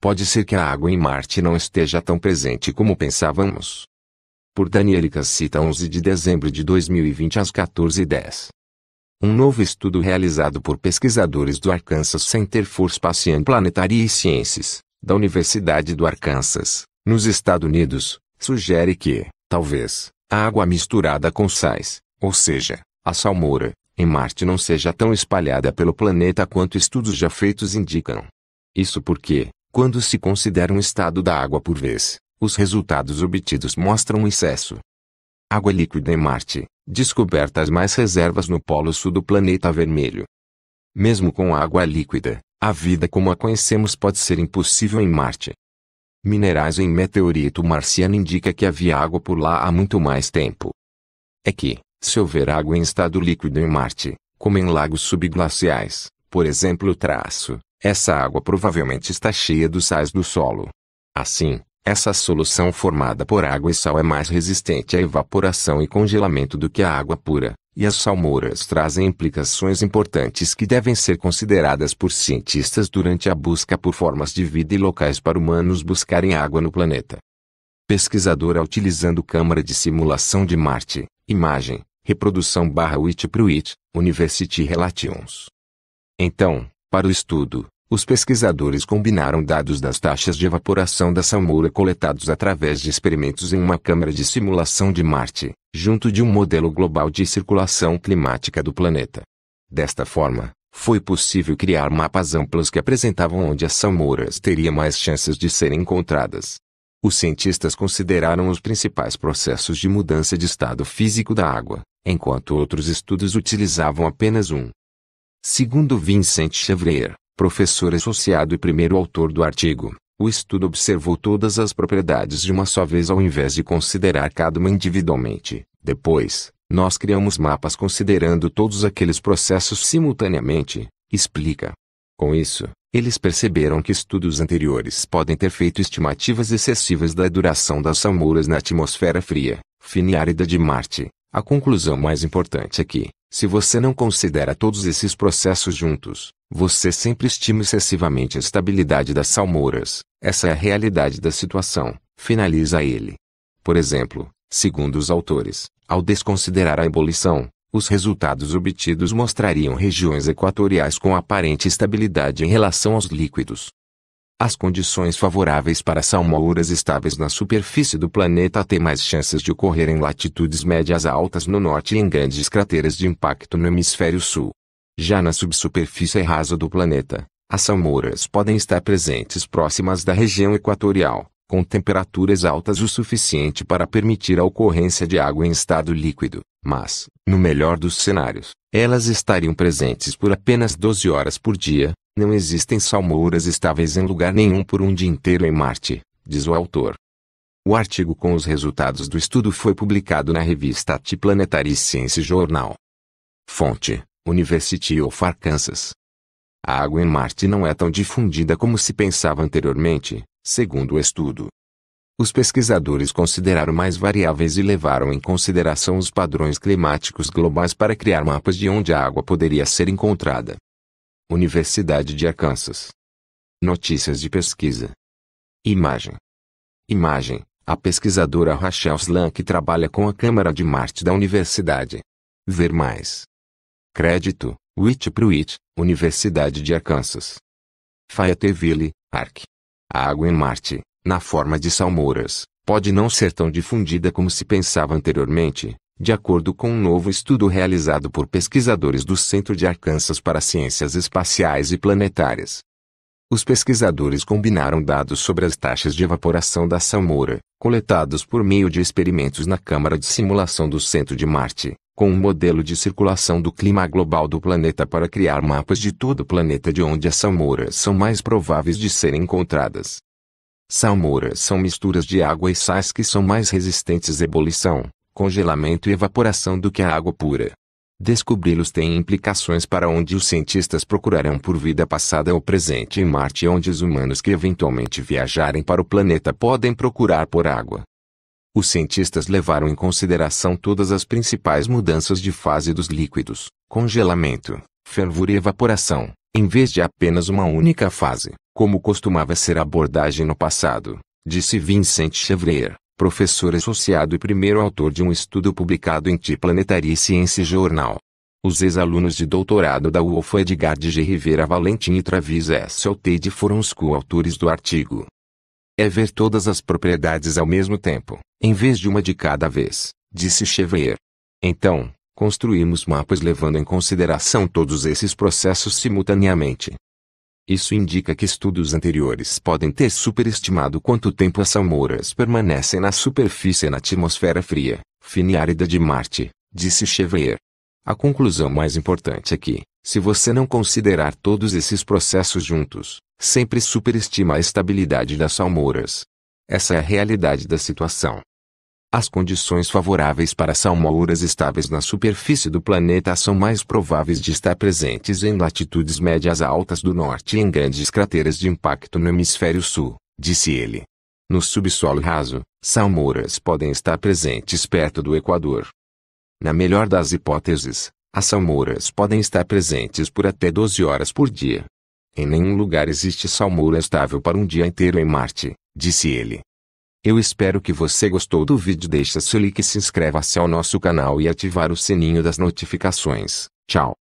Pode ser que a água em Marte não esteja tão presente como pensávamos. Por Daniel Cassita 11 de dezembro de 2020 às 14h10. Um novo estudo realizado por pesquisadores do Arkansas Center for Space and Planetary Sciences, da Universidade do Arkansas, nos Estados Unidos, sugere que, talvez, a água misturada com sais, ou seja, a salmoura, em Marte não seja tão espalhada pelo planeta quanto estudos já feitos indicam. Isso porque, quando se considera um estado da água por vez, os resultados obtidos mostram um excesso. Água líquida em Marte, descobertas mais reservas no polo sul do planeta vermelho. Mesmo com água líquida, a vida como a conhecemos pode ser impossível em Marte. Minerais em meteorito marciano indica que havia água por lá há muito mais tempo. É que, se houver água em estado líquido em Marte, como em lagos subglaciais, por exemplo, o traço, essa água provavelmente está cheia dos sais do solo. Assim, essa solução formada por água e sal é mais resistente à evaporação e congelamento do que a água pura, e as salmouras trazem implicações importantes que devem ser consideradas por cientistas durante a busca por formas de vida e locais para humanos buscarem água no planeta. Pesquisadora utilizando câmara de simulação de Marte, imagem, reprodução barra wit wit, University Relations. Então, para o estudo, os pesquisadores combinaram dados das taxas de evaporação da salmoura coletados através de experimentos em uma câmara de simulação de Marte, junto de um modelo global de circulação climática do planeta. Desta forma, foi possível criar mapas amplos que apresentavam onde as salmouras teria mais chances de serem encontradas. Os cientistas consideraram os principais processos de mudança de estado físico da água, enquanto outros estudos utilizavam apenas um Segundo Vincent Chevrier, professor associado e primeiro autor do artigo, o estudo observou todas as propriedades de uma só vez ao invés de considerar cada uma individualmente. Depois, nós criamos mapas considerando todos aqueles processos simultaneamente, explica. Com isso, eles perceberam que estudos anteriores podem ter feito estimativas excessivas da duração das salmouras na atmosfera fria, fina árida de Marte. A conclusão mais importante é que, se você não considera todos esses processos juntos, você sempre estima excessivamente a estabilidade das salmouras. Essa é a realidade da situação, finaliza ele. Por exemplo, segundo os autores, ao desconsiderar a ebulição, os resultados obtidos mostrariam regiões equatoriais com aparente estabilidade em relação aos líquidos. As condições favoráveis para salmouras estáveis na superfície do planeta têm mais chances de ocorrer em latitudes médias altas no norte e em grandes crateras de impacto no hemisfério sul. Já na subsuperfície rasa do planeta, as salmouras podem estar presentes próximas da região equatorial, com temperaturas altas o suficiente para permitir a ocorrência de água em estado líquido, mas, no melhor dos cenários, elas estariam presentes por apenas 12 horas por dia, não existem salmouras estáveis em lugar nenhum por um dia inteiro em Marte, diz o autor. O artigo com os resultados do estudo foi publicado na revista T Planetary Science Journal. Fonte: University of Arkansas. A água em Marte não é tão difundida como se pensava anteriormente, segundo o estudo. Os pesquisadores consideraram mais variáveis e levaram em consideração os padrões climáticos globais para criar mapas de onde a água poderia ser encontrada. Universidade de Arkansas. Notícias de pesquisa. Imagem. Imagem. A pesquisadora Rachel Slank trabalha com a Câmara de Marte da Universidade. Ver mais. Crédito, Wit Pruitt, Universidade de Arkansas. Fayetteville, Ark. A água em Marte, na forma de salmouras, pode não ser tão difundida como se pensava anteriormente, de acordo com um novo estudo realizado por pesquisadores do Centro de Arkansas para Ciências Espaciais e Planetárias. Os pesquisadores combinaram dados sobre as taxas de evaporação da salmoura, coletados por meio de experimentos na Câmara de Simulação do Centro de Marte, com um modelo de circulação do clima global do planeta para criar mapas de todo o planeta de onde as salmouras são mais prováveis de serem encontradas. Salmouras são misturas de água e sais que são mais resistentes à ebulição, congelamento e evaporação do que a água pura. Descobri-los tem implicações para onde os cientistas procurarão por vida passada ou presente em Marte e onde os humanos que eventualmente viajarem para o planeta podem procurar por água. Os cientistas levaram em consideração todas as principais mudanças de fase dos líquidos, congelamento, fervura e evaporação, em vez de apenas uma única fase, como costumava ser a abordagem no passado, disse Vincent Chevrier professor associado e primeiro autor de um estudo publicado em Ti Planetary Science Journal. Os ex-alunos de doutorado da UOFA Edgar de G. Rivera Valentim e Travis S. Alteide foram os coautores do artigo. É ver todas as propriedades ao mesmo tempo, em vez de uma de cada vez, disse Chevier. Então, construímos mapas levando em consideração todos esses processos simultaneamente, isso indica que estudos anteriores podem ter superestimado quanto tempo as salmouras permanecem na superfície na atmosfera fria, finiárida de Marte, disse Chevrier. A conclusão mais importante é que, se você não considerar todos esses processos juntos, sempre superestima a estabilidade das salmouras. Essa é a realidade da situação. As condições favoráveis para salmouras estáveis na superfície do planeta são mais prováveis de estar presentes em latitudes médias altas do norte e em grandes crateras de impacto no hemisfério sul, disse ele. No subsolo raso, salmouras podem estar presentes perto do equador. Na melhor das hipóteses, as salmouras podem estar presentes por até 12 horas por dia. Em nenhum lugar existe salmoura estável para um dia inteiro em Marte, disse ele. Eu espero que você gostou do vídeo. Deixa seu like, se inscreva-se ao nosso canal e ativar o sininho das notificações. Tchau.